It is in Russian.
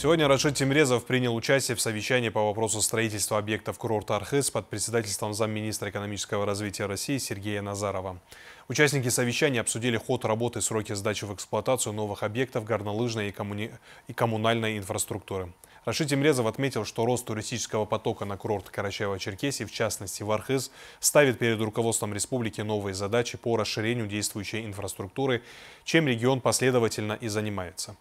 Сегодня Рашид Тимрезов принял участие в совещании по вопросу строительства объектов курорта Архыз под председательством замминистра экономического развития России Сергея Назарова. Участники совещания обсудили ход работы, сроки сдачи в эксплуатацию новых объектов горнолыжной и, коммуни... и коммунальной инфраструктуры. Рашид Имрезов отметил, что рост туристического потока на курорт Карачаево-Черкесии, в частности в Архыз, ставит перед руководством республики новые задачи по расширению действующей инфраструктуры, чем регион последовательно и занимается.